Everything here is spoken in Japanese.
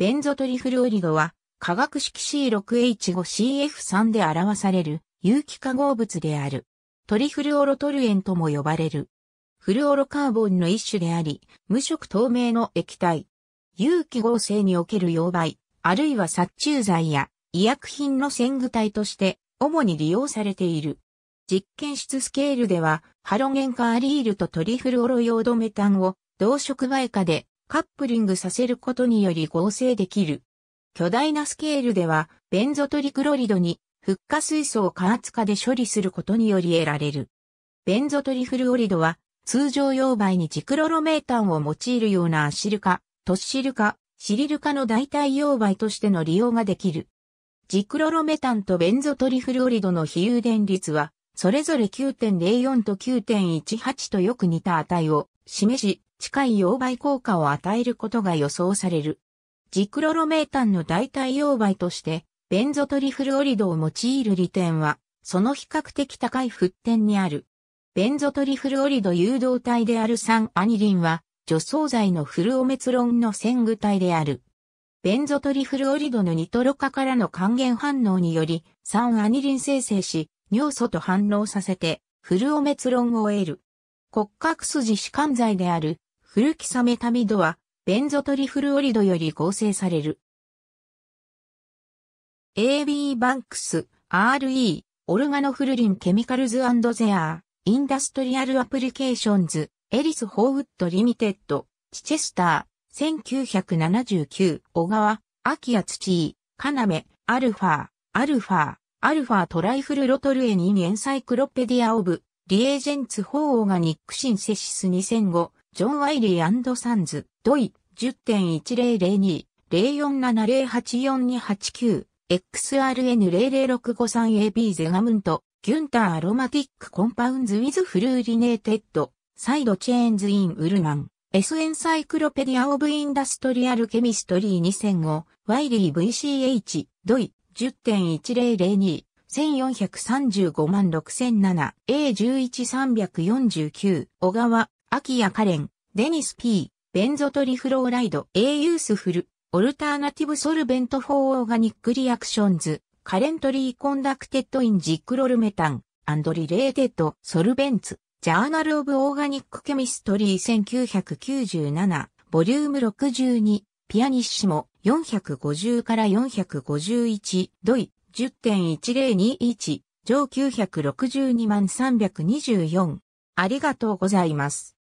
ベンゾトリフルオリゴは、化学式 C6H5CF3 で表される有機化合物である。トリフルオロトルエンとも呼ばれる。フルオロカーボンの一種であり、無色透明の液体。有機合成における溶媒、あるいは殺虫剤や医薬品の染具体として主に利用されている。実験室スケールでは、ハロゲン化アリールとトリフルオロ用ドメタンを同色媒化でカップリングさせることにより合成できる。巨大なスケールでは、ベンゾトリクロリドに、フッ化水素を加圧化で処理することにより得られる。ベンゾトリフルオリドは、通常溶媒にジクロロメータンを用いるようなアシル化、トッシル化、シリル化の代替溶媒としての利用ができる。ジクロロメタンとベンゾトリフルオリドの比喩電率は、それぞれ9.04と9.18とよく似た値を示し、近い溶媒効果を与えることが予想される。ジクロロメータンの代替溶媒として、ベンゾトリフルオリドを用いる利点は、その比較的高い沸点にある。ベンゾトリフルオリド誘導体である酸アニリンは、除草剤のフルオメツロンの線具体である。ベンゾトリフルオリドのニトロ化からの還元反応により、酸アニリン生成し、尿素と反応させて、フルオメツロンを得る。骨格筋弛緩剤である古木サメタミドは、ベンゾトリフルオリドより合成される。AB バンクス、RE、オルガノフルリンケミカルズゼアー、インダストリアルアプリケーションズ、エリス・ホーウッド・リミテッド、チチェスター、1979、小川、秋谷土井、カナメ、アルファ、アルファ、アルファトライフルロトルエニンエンサイクロペディア・オブ、リエージェンツ・ホー・オーガニック・シンセシス2005、ジョン・ワイリーサンズ、ドイ、10.1002、047084289、XRN00653AB ゼガムント、ギュンター・アロマティック・コンパウンズ・ウィズ・フルーリネーテッド、サイド・チェーンズ・イン・ウルマン、S エンサイクロペディア・オブ・インダストリアル・ケミストリー2005、ワイリー VCH、ドイ、10.1002、1435万 6007A11349 小川アキア・カレン、デニス P、ベンゾトリフローライド、A ユースフル、オルターナティブソルベントフォーオーガニックリアクションズ、カレントリーコンダクテッドインジクロルメタン、アンドリレーテッド、ソルベンツ、ジャーナルオブオーガニックケミストリー1997、ボリューム62、ピアニッシモ、450から451、ドイ、10.1021、上962万324。ありがとうございます。